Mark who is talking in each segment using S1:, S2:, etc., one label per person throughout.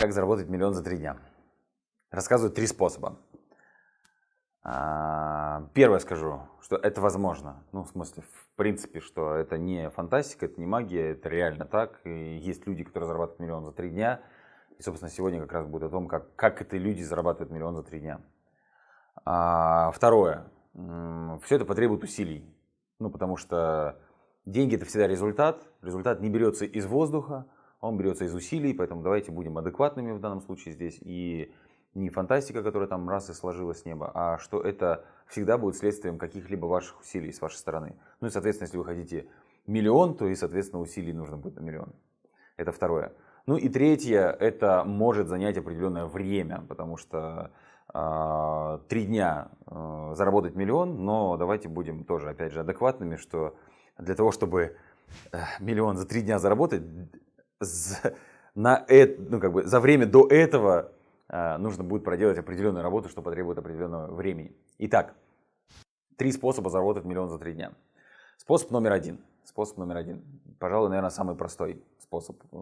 S1: Как заработать миллион за три дня? Рассказываю три способа. А, первое скажу, что это возможно. Ну, в смысле, в принципе, что это не фантастика, это не магия, это реально так. И есть люди, которые зарабатывают миллион за три дня. И, собственно, сегодня как раз будет о том, как, как это люди зарабатывают миллион за три дня. А, второе. Все это потребует усилий. Ну, потому что деньги – это всегда результат. Результат не берется из воздуха – он берется из усилий, поэтому давайте будем адекватными в данном случае здесь. И не фантастика, которая там раз и сложилась с неба, а что это всегда будет следствием каких-либо ваших усилий с вашей стороны. Ну и, соответственно, если вы хотите миллион, то и, соответственно, усилий нужно будет на миллион. Это второе. Ну и третье, это может занять определенное время, потому что э, три дня э, заработать миллион, но давайте будем тоже, опять же, адекватными, что для того, чтобы э, миллион за три дня заработать, на это, ну, как бы, за время до этого э, нужно будет проделать определенную работу, что потребует определенного времени. Итак, три способа заработать миллион за три дня. Способ номер один. Способ номер один. Пожалуй, наверное, самый простой способ э,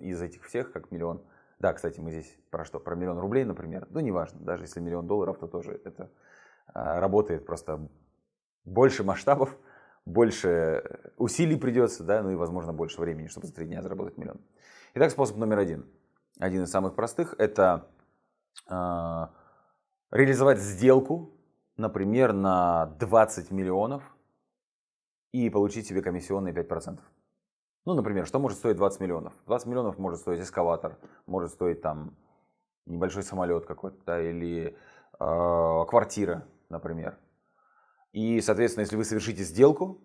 S1: из этих всех, как миллион. Да, кстати, мы здесь про что? Про миллион рублей, например. Ну, неважно, даже если миллион долларов, то тоже это э, работает просто больше масштабов больше э, усилий придется, да, ну и, возможно, больше времени, чтобы за три дня заработать миллион. Итак, способ номер один, один из самых простых, это э, реализовать сделку, например, на 20 миллионов и получить себе комиссионные 5%. Ну, например, что может стоить 20 миллионов? 20 миллионов может стоить эскалатор, может стоить там небольшой самолет какой-то, да, или э, квартира, например. И, соответственно, если вы совершите сделку,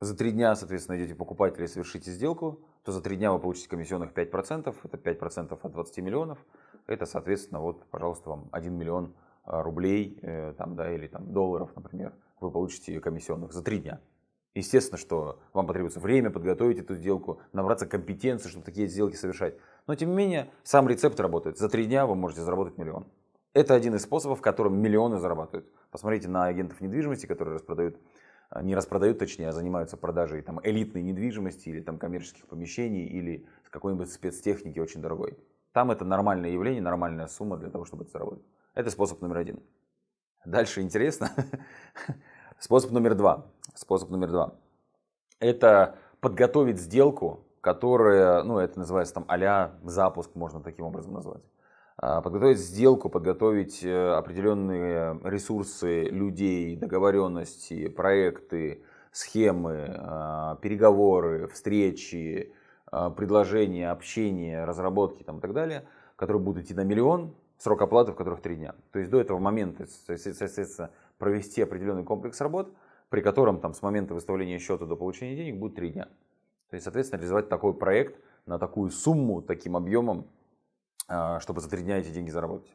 S1: за три дня, соответственно, идете покупатель и совершите сделку, то за три дня вы получите комиссионных 5%, это 5% от 20 миллионов, это, соответственно, вот, пожалуйста, вам 1 миллион а, рублей э, там, да, или там, долларов, например, вы получите комиссионных за три дня. Естественно, что вам потребуется время подготовить эту сделку, набраться компетенции, чтобы такие сделки совершать. Но, тем не менее, сам рецепт работает. За три дня вы можете заработать миллион. Это один из способов, которым миллионы зарабатывают. Посмотрите на агентов недвижимости, которые распродают, а, не распродают, точнее, а занимаются продажей там, элитной недвижимости или там, коммерческих помещений или какой-нибудь спецтехники очень дорогой. Там это нормальное явление, нормальная сумма для того, чтобы это заработать. Это способ номер один. Дальше интересно. Способ номер два. Способ номер два. Это подготовить сделку, которая, ну, это называется там а запуск, можно таким образом назвать. А, подготовить сделку, подготовить э, определенные ресурсы людей, договоренности, проекты, схемы, а, переговоры, встречи, а, предложения, общения, разработки там, и так далее, которые будут идти на миллион, срок оплаты в которых три дня. То есть до этого момента, соответственно, провести определенный комплекс работ, при котором там, с момента выставления счета до получения денег будет три дня. То есть, соответственно, реализовать такой проект на такую сумму, таким объемом а, чтобы за три дня эти деньги заработать.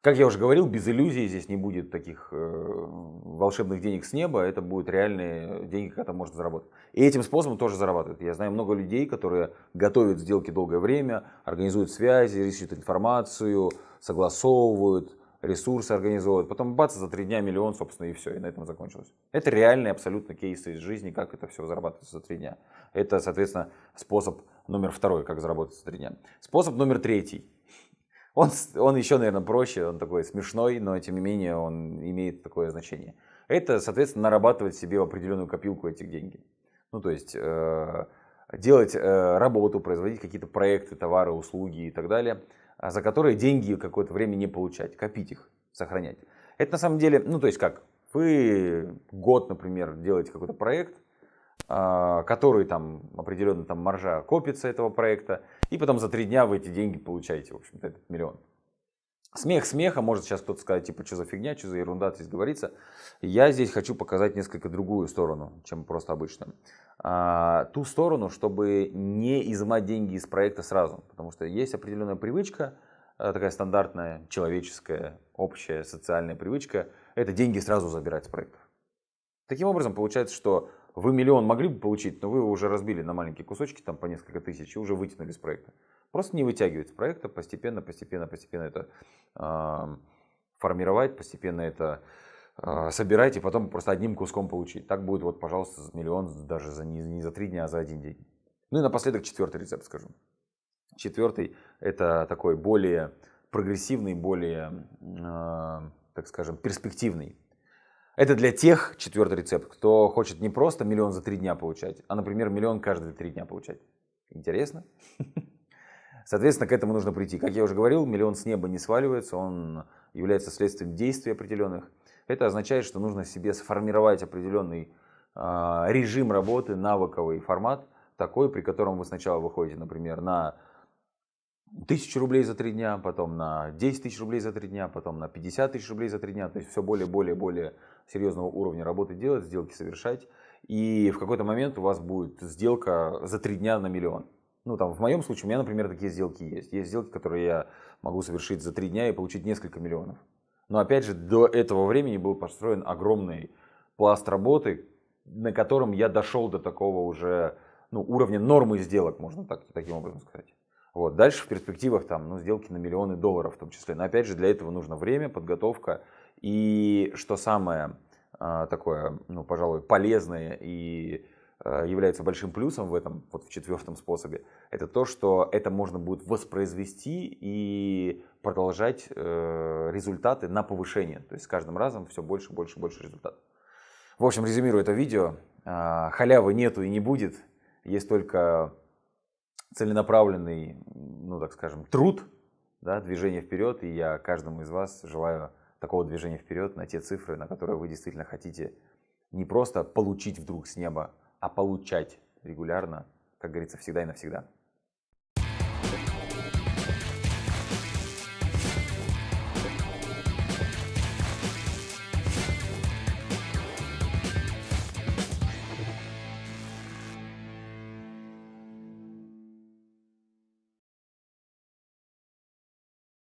S1: Как я уже говорил, без иллюзий здесь не будет таких э, волшебных денег с неба, это будут реальные деньги, которые можно заработать. И этим способом тоже зарабатывают. Я знаю много людей, которые готовят сделки долгое время, организуют связи, ищут информацию, согласовывают, ресурсы организовывают. Потом бац, за три дня миллион, собственно, и все, и на этом закончилось. Это реальные абсолютно кейсы из жизни, как это все зарабатывается за три дня. Это, соответственно, способ Номер второй, как заработать за три дня. Способ номер третий. Он, он еще, наверное, проще, он такой смешной, но тем не менее он имеет такое значение. Это, соответственно, нарабатывать себе в определенную копилку этих деньги. Ну, то есть э, делать э, работу, производить какие-то проекты, товары, услуги и так далее, а за которые деньги какое-то время не получать, копить их, сохранять. Это на самом деле, ну, то есть как, вы год, например, делаете какой-то проект, а, который там определенно там маржа копится этого проекта, и потом за три дня вы эти деньги получаете, в общем-то, этот миллион. Смех смеха, может сейчас кто-то сказать, типа, что за фигня, что за ерунда здесь говорится. Я здесь хочу показать несколько другую сторону, чем просто обычно. А, ту сторону, чтобы не изымать деньги из проекта сразу, потому что есть определенная привычка, а, такая стандартная, человеческая, общая, социальная привычка, это деньги сразу забирать с проекта Таким образом, получается, что вы миллион могли бы получить, но вы его уже разбили на маленькие кусочки, там по несколько тысяч, и уже вытянули с проекта. Просто не вытягивать с проекта, постепенно, постепенно, постепенно это э, формировать, постепенно это э, собирать и потом просто одним куском получить. Так будет вот, пожалуйста, миллион даже за, не, не за три дня, а за один день. Ну и напоследок четвертый рецепт, скажу. Четвертый – это такой более прогрессивный, более, э, так скажем, перспективный это для тех, четвертый рецепт, кто хочет не просто миллион за три дня получать, а, например, миллион каждые три дня получать. Интересно? Соответственно, к этому нужно прийти. Как я уже говорил, миллион с неба не сваливается, он является следствием действий определенных. Это означает, что нужно себе сформировать определенный а, режим работы, навыковый формат, такой, при котором вы сначала выходите, например, на тысячу рублей за три дня, потом на 10 тысяч рублей за три дня, потом на 50 тысяч рублей за три дня. То есть все более, более, более серьезного уровня работы делать, сделки совершать. И в какой-то момент у вас будет сделка за три дня на миллион. Ну, там, в моем случае, у меня, например, такие сделки есть. Есть сделки, которые я могу совершить за три дня и получить несколько миллионов. Но, опять же, до этого времени был построен огромный пласт работы, на котором я дошел до такого уже ну, уровня нормы сделок, можно так, таким образом сказать. Вот. Дальше в перспективах там, ну, сделки на миллионы долларов в том числе. Но опять же, для этого нужно время, подготовка. И что самое э, такое, ну, пожалуй, полезное и э, является большим плюсом в этом, вот в четвертом способе, это то, что это можно будет воспроизвести и продолжать э, результаты на повышение. То есть с каждым разом все больше, больше, больше результатов. В общем, резюмирую это видео. А, халявы нету и не будет. Есть только целенаправленный, ну так скажем, труд, да, движение вперед, и я каждому из вас желаю такого движения вперед на те цифры, на которые вы действительно хотите не просто получить вдруг с неба, а получать регулярно, как говорится, всегда и навсегда.